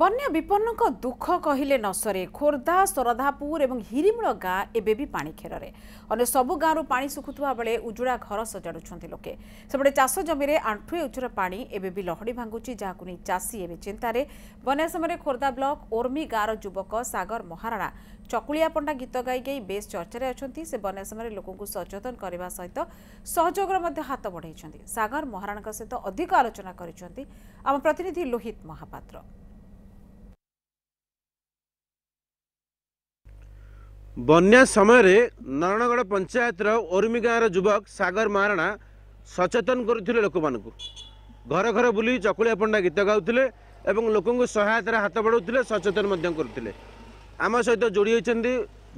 ବନ୍ୟା ବିପନ୍ନଙ୍କ ଦୁଃଖ କହିଲେ ନ ସରେ ଖୋର୍ଦ୍ଧା ଶରଧାପୁର ଏବଂ ହିରିମୂଳ ଗାଁ ଏବେ ବି ପାଣି ଖେରରେ ଅନ୍ୟ ସବୁ ଗାଁରୁ ପାଣି ଶୁଖୁଥିବା ବେଳେ ଉଜୁଡ଼ା ଘର ସଜାଡ଼ୁଛନ୍ତି ଲୋକେ ସେପଟେ ଚାଷ ଜମିରେ ଆଣ୍ଠୁଏ ଉଚ୍ଚର ପାଣି ଏବେ ବି ଲହଡ଼ି ଭାଙ୍ଗୁଛି ଯାହାକୁ ନେଇ ଚାଷୀ ଏବେ ଚିନ୍ତାରେ ବନ୍ୟା ସମୟରେ ଖୋର୍ଦ୍ଧା ବ୍ଲକ ଓର୍ମି ଗାଁର ଯୁବକ ସାଗର ମହାରାଣା ଚକୁଳିଆ ପଣ୍ଡା ଗୀତ ଗାଇ ଗାଇ ବେଶ୍ ଚର୍ଚ୍ଚାରେ ଅଛନ୍ତି ସେ ବନ୍ୟା ସମୟରେ ଲୋକଙ୍କୁ ସଚେତନ କରିବା ସହିତ ସହଯୋଗର ମଧ୍ୟ ହାତ ବଢ଼ାଇଛନ୍ତି ସାଗର ମହାରାଣାଙ୍କ ସହିତ ଅଧିକ ଆଲୋଚନା କରିଛନ୍ତି ଆମ ପ୍ରତିନିଧି ଲୋହିତ ମହାପାତ୍ର ବନ୍ୟା ସମୟରେ ନରଣଗଡ଼ ପଞ୍ଚାୟତର ଓର୍ମି ଗାଁର ଯୁବକ ସାଗର ମହାରଣା ସଚେତନ କରୁଥିଲେ ଲୋକମାନଙ୍କୁ ଘର ଘର ବୁଲି ଚକୁଳିଆ ପଣ୍ଡା ଗୀତ ଗାଉଥିଲେ ଏବଂ ଲୋକଙ୍କୁ ସହାୟତାରେ ହାତ ବଢ଼ାଉଥିଲେ ସଚେତନ ମଧ୍ୟ କରୁଥିଲେ ଆମ ସହିତ ଯୋଡ଼ି ହୋଇଛନ୍ତି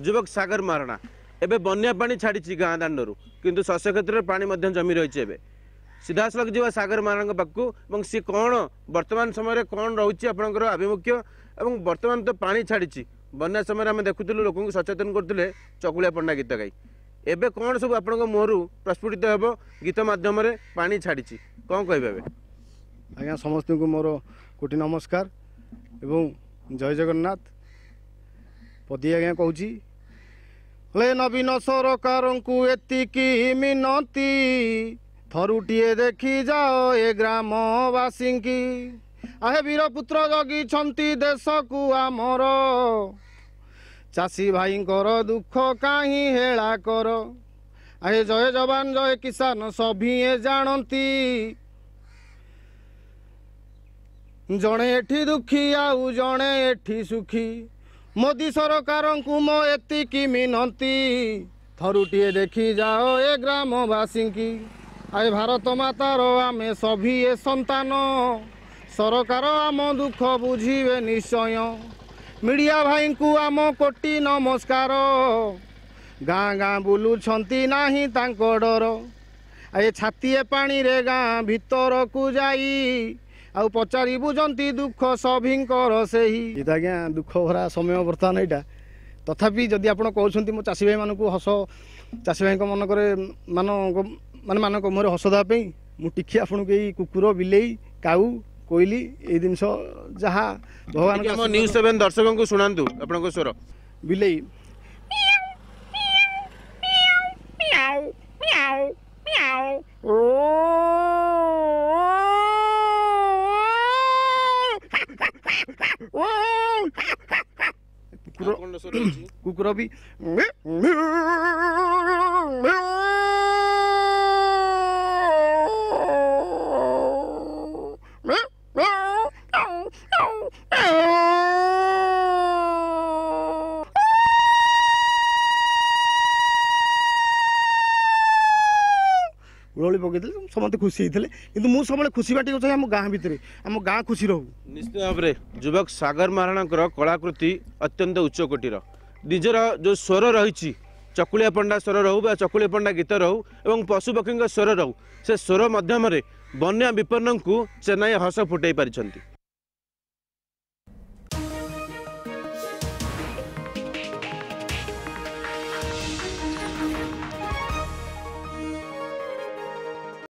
ଯୁବକ ସାଗର ମହାରଣା ଏବେ ବନ୍ୟା ପାଣି ଛାଡ଼ିଛି ଗାଁ ଦାଣ୍ଡରୁ କିନ୍ତୁ ଶସ୍ୟକ୍ଷେତ୍ରରେ ପାଣି ମଧ୍ୟ ଜମି ରହିଛି ଏବେ ସିଧାସଳଖ ଯିବା ସାଗର ମହାରଣାଙ୍କ ପାଖକୁ ଏବଂ ସିଏ କ'ଣ ବର୍ତ୍ତମାନ ସମୟରେ କ'ଣ ରହୁଛି ଆପଣଙ୍କର ଆଭିମୁଖ୍ୟ ଏବଂ ବର୍ତ୍ତମାନ ତ ପାଣି ଛାଡ଼ିଛି ବନ୍ୟା ସମୟରେ ଆମେ ଦେଖୁଥିଲୁ ଲୋକଙ୍କୁ ସଚେତନ କରୁଥିଲେ ଚକୁଳିଆ ପଣ୍ଡା ଗୀତ ଗାଇ ଏବେ କ'ଣ ସବୁ ଆପଣଙ୍କ ମୁହଁରୁ ପ୍ରସ୍ଫୁଟିତ ହେବ ଗୀତ ମାଧ୍ୟମରେ ପାଣି ଛାଡ଼ିଛି କ'ଣ କହିବେ ଏବେ ଆଜ୍ଞା ସମସ୍ତଙ୍କୁ ମୋର କୋଟି ନମସ୍କାର ଏବଂ ଜୟ ଜଗନ୍ନାଥ ପଦୀ ଆଜ୍ଞା କହୁଛି ହେଲେ ନବୀନ ସରକାରଙ୍କୁ ଏତିକି ମିନତି ଥରୁଟିଏ ଦେଖି ଯାଅ ଏ ଗ୍ରାମବାସୀଙ୍କି ଆହେ ବୀରପୁତ୍ର ଜଗିଛନ୍ତି ଦେଶକୁ ଆମର ଚାଷୀ ଭାଇଙ୍କର ଦୁଃଖ କାହିଁ ହେଳା କର ଆହେ ଜୟ ଯବାନ ଜୟ କିଷାନ ସଭିଏ ଜାଣନ୍ତି ଜଣେ ଏଠି ଦୁଃଖୀ ଆଉ ଜଣେ ଏଠି ସୁଖୀ ମୋଦୀ ସରକାରଙ୍କୁ ମୋ ଏତିକି ମିନନ୍ତି ଥରୁଟିଏ ଦେଖିଯାଅ ଏ ଗ୍ରାମବାସୀଙ୍କି ଆଏ ଭାରତ ମାତାର ଆମେ ସଭିଏ ସନ୍ତାନ ସରକାର ଆମ ଦୁଃଖ ବୁଝିବେ ନିଶ୍ଚୟ ମିଡ଼ିଆ ଭାଇଙ୍କୁ ଆମ କୋଟି ନମସ୍କାର ଗାଁ ଗାଁ ବୁଲୁଛନ୍ତି ନାହିଁ ତାଙ୍କ ଡର ଏ ଛାତିଏ ପାଣିରେ ଗାଁ ଭିତରକୁ ଯାଇ ଆଉ ପଚାରି ବୁଝନ୍ତି ଦୁଃଖ ସଭିଙ୍କର ସେହି ଆଜ୍ଞା ଦୁଃଖ ଭରା ସମୟ ବର୍ତ୍ତମାନ ଏଇଟା ତଥାପି ଯଦି ଆପଣ କହୁଛନ୍ତି ମୋ ଚାଷୀ ଭାଇମାନଙ୍କୁ ହସ ଚାଷୀ ଭାଇଙ୍କ ମନକରେ ମାନଙ୍କ ମାନେ ମାନଙ୍କ ମୁହଁରେ ହସ ଦେବା ପାଇଁ ମୁଁ ଟିକିଏ ଆପଣଙ୍କୁ ଏଇ କୁକୁର ବିଲେଇ କାଉ କହିଲି ଏଇ ଜିନିଷ ଯାହା ଭଗବାନ ନ୍ୟୁଜ୍ ସେଭେନ୍ ଦର୍ଶକଙ୍କୁ ଶୁଣାନ୍ତୁ ଆପଣଙ୍କ ସ୍ୱର ବିଲେଇ କୁକୁର କୁକୁର ବି ଉଳଳି ପକେଇଥିଲେ ସମସ୍ତେ ଖୁସି ହେଇଥିଲେ କିନ୍ତୁ ମୁଁ ସବୁବେଳେ ଖୁସି ବାଟିବାକୁ ଚାହେଁ ଆମ ଗାଁ ଭିତରେ ଆମ ଗାଁ ଖୁସି ରହୁ ନିଶ୍ଚିତ ଭାବରେ ଯୁବକ ସାଗର ମହାରଣାଙ୍କର କଳାକୃତି ଅତ୍ୟନ୍ତ ଉଚ୍ଚକୋଟୀର ନିଜର ଯେଉଁ ସ୍ୱର ରହିଛି ଚକୁଳିଆ ପଣ୍ଡା ସ୍ୱର ରହୁ ବା ଚକୁଳିଆ ପଣ୍ଡା ଗୀତ ରହୁ ଏବଂ ପଶୁପକ୍ଷୀଙ୍କ ସ୍ୱର ରହୁ ସେ ସ୍ୱର ମାଧ୍ୟମରେ ବନ୍ୟା ବିପନ୍ନଙ୍କୁ ଚେନ୍ନାଇ ହସ ଫୁଟାଇ ପାରିଛନ୍ତି